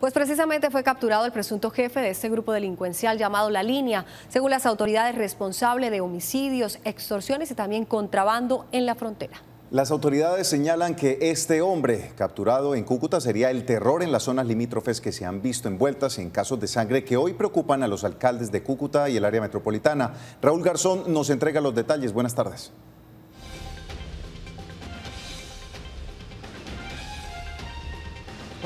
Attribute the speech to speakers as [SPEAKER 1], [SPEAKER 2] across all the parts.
[SPEAKER 1] Pues precisamente fue capturado el presunto jefe de este grupo delincuencial llamado La Línea, según las autoridades responsable de homicidios, extorsiones y también contrabando en la frontera.
[SPEAKER 2] Las autoridades señalan que este hombre capturado en Cúcuta sería el terror en las zonas limítrofes que se han visto envueltas en casos de sangre que hoy preocupan a los alcaldes de Cúcuta y el área metropolitana. Raúl Garzón nos entrega los detalles. Buenas tardes.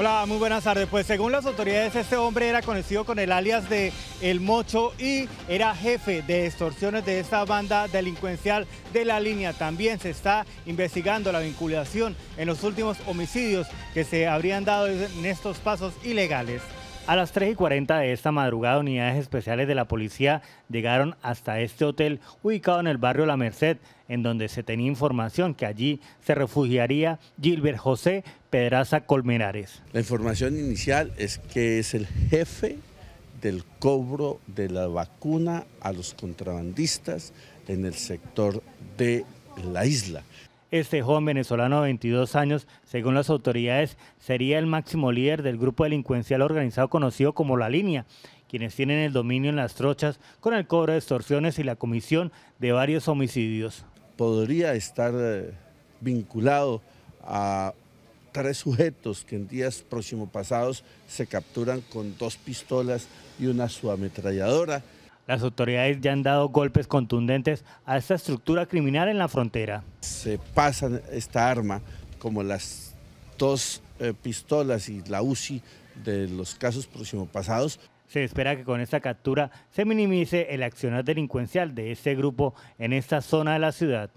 [SPEAKER 2] Hola, muy buenas
[SPEAKER 1] tardes. Pues según las autoridades, este hombre era conocido con el alias de El Mocho y era jefe de extorsiones de esta banda delincuencial de la línea. También se está investigando la vinculación en los últimos homicidios que se habrían dado en estos pasos ilegales. A las 3 y 40 de esta madrugada, unidades especiales de la policía llegaron hasta este hotel ubicado en el barrio La Merced, en donde se tenía información que allí se refugiaría Gilbert José Pedraza Colmenares.
[SPEAKER 3] La información inicial es que es el jefe del cobro de la vacuna a los contrabandistas en el sector de la isla.
[SPEAKER 1] Este joven venezolano de 22 años, según las autoridades, sería el máximo líder del grupo delincuencial organizado conocido como La Línea, quienes tienen el dominio en las trochas con el cobro
[SPEAKER 3] de extorsiones y la comisión de varios homicidios. Podría estar eh, vinculado a tres sujetos que en días próximos pasados se capturan con dos pistolas y una subametralladora. Las autoridades ya han dado golpes contundentes a esta estructura criminal en la frontera. Se pasan esta arma como las dos eh, pistolas y la UCI de los casos próximos pasados. Se espera que con esta captura se minimice el
[SPEAKER 1] accionar delincuencial de este grupo en esta zona de la ciudad.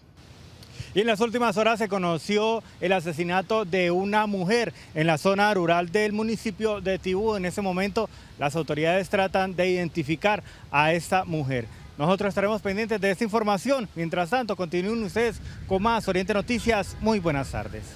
[SPEAKER 1] Y en las últimas horas se conoció el asesinato de una mujer en la zona rural del municipio de Tibú. En ese momento las autoridades tratan de identificar a esta mujer. Nosotros estaremos pendientes de esta información. Mientras tanto, continúen ustedes con más Oriente Noticias. Muy buenas tardes.